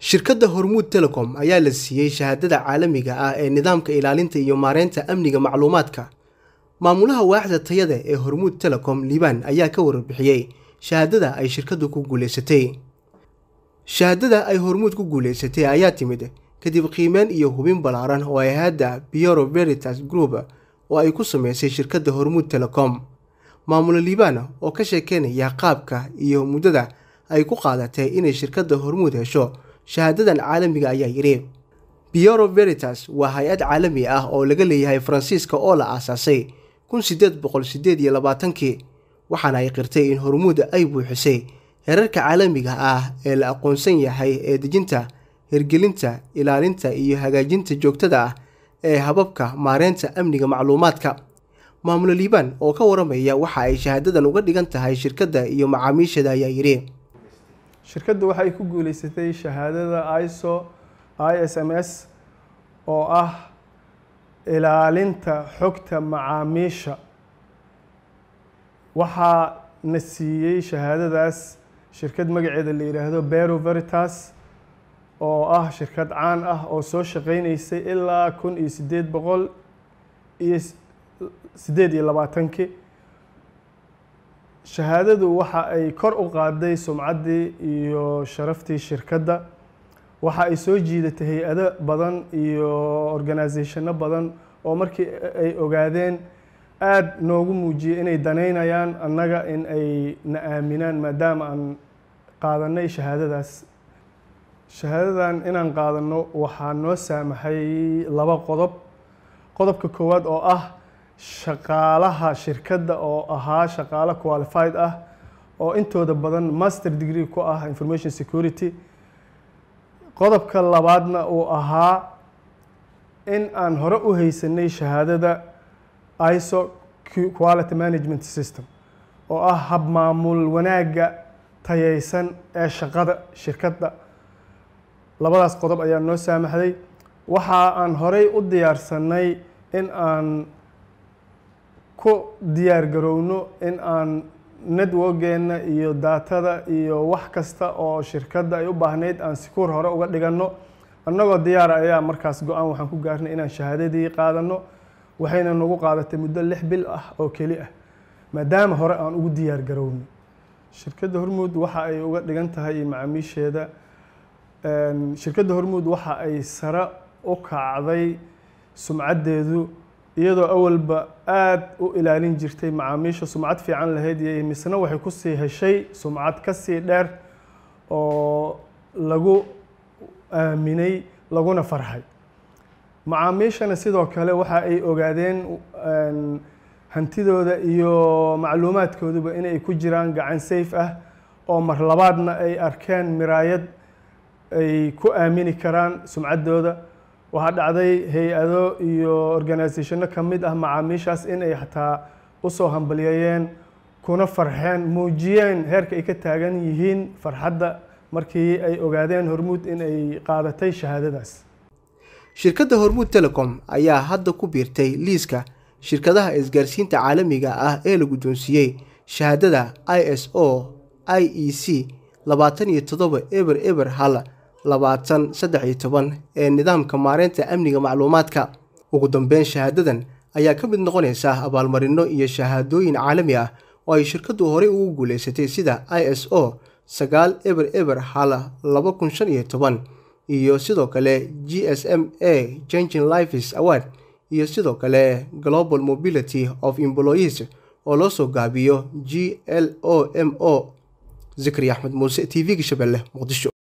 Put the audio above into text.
shirkadda hormuud telecom ayaa la siiyey shahaadada caalamiga ah ee nidaamka ilaalinta iyo maareynta amniga macluumaadka maamulaha waaxda tayada ee hormuud telecom liibaan ayaa ka warbixiyey shahaadada ay shirkaddu ku guulaysatay shahaadada ay hormuud ku guulaysatay ayaa timid kadib qiimeyn iyo hubin ballaaran oo hay-adda biero veritas group oo ay ku sameysay shirkadda hormuud telecom maamula liibaan oo ka sheekeynaya qaabka iyo muddada ay ku qaadatay inay shirkadda hormuud hesho shahaadadan caalamiga ah ayaa yidhi bioro veritas waa hay-ad caalami ah oo laga leeyahay faransiiska oo la aasaasay kun sideed boqol sideed iyo labaatankii waxaana ay qirtay in hormuud ay buuxisay herarka caalamiga ah ee la aqoonsan yahay ee dejinta hirgelinta ilaalinta iyo hagaajinta joogtada ah ee hababka maareynta amniga macluumaadka maamulo liibaan oo ka waramaya waxa ay shahaadadan uga dhigan tahay shirkadda iyo macaamiishada ayaa yidhi shirkaddu waxay ku guuleysatay shahaadada iso i s m s oo ah ilaalinta xogta macaamiisha waxaa na siiyey shahaadadaas shirkad magaceeda la yidhaahdo bero veritas oo ah shirkad caan ah oo soo shaqeyneysay ilaa kun iyo sideed boqol iyo sideed iyo labaatankii shahaadadu waxa ay kor u qaaday sumcaddii iyo sharaftii shirkadda waxa ay soo jiidatay hay-ado badan iyo organizathano badan oo markii ay ogaadeen aada noogu muujiyey inay danaynayaan annaga in ay na aaminaan maadaama aan qaadanay shahaadadaas shahaadadan inaan qaadanno waxaa noo saamaxay laba qodob qodobka koowaad oo ah shaqaalaha shirkadda oo ahaa shaqaalo qualified ah oo intooda badan master degree ku ah information security qodobka labaadna uu ahaa in aan hore u haysanay shahaadada iso quality management system oo ah hab maamul wanaagga tayaysan ee shaqada shirkadda labadaas qodob ayaa noo saamaxday waxa aan horey u diyaarsanay in aan ku diyaargarowno in aan networkeenna iyo daatada iyo wax kasta oo shirkadda ay u baahnayd aan sikuur hore uga dhiganno annagoo diyaara ah ayaa markaas go-aan waxaan ku gaarnay inaan shahaadadii qaadanno waxayna nagu qaadatay muddo lix bil ah oo keli ah maadaama hore aan ugu diyaargarowno garowno shirkadda hormuud waxa ay uga dhigan tahay iyo macaamiisheeda ehm, shirkadda hormuud waxa ay sare u kacday sumcaddeedu iyadoo awalba aada u ilaalin jirtay macaamiisha sumcad fiican lahayd iyo misna waxay kusii heshay sumcad ka sii dheer oo lagu aaminay laguna farxay macaamiishana sidoo kale waxa ay ogaadeen hantidooda iyo macluumaadkooduba inay ku jiraan gacan sayf ah oo mar labaadna ay arkeen miraayad ay ku aamini karaan sumcaddooda waxaa dhacday hay-ado iyo organizathano ka mid ah macaamiishaas inay xataa usoo hambalyeeyeen kuna farxeen muujiyeen heerka ay ka taagan yihiin farxadda markii ay ogaadeen hormuud inay qaadatay shahaadadaas shirkadda hormuud telecom ayaa hadda ku biirtay liiska shirkadaha isgaarsiinta caalamiga ah ee la guddoonsiiyey shahaadada i s o i e c labaatan iyo toddoba eber eber halla labaatan saddex iyo toban ee nidaamka maareynta amniga macluumaadka ugu dambeyn shahaadadan ayaa ka mid noqonaysa abaalmarino iyo shahaadooyin caalami ah oo ay shirkaddu horey ugu guulaysatay sida i s o sagaal eber eber hala laba kun shan iyo toban iyo sidoo kale g s m a changing lifes award iyo sidoo kale global mobility of employees oo loo soo gaabiyo g l o m o zikri axmed muuse t v-ga shabeelle muqdisho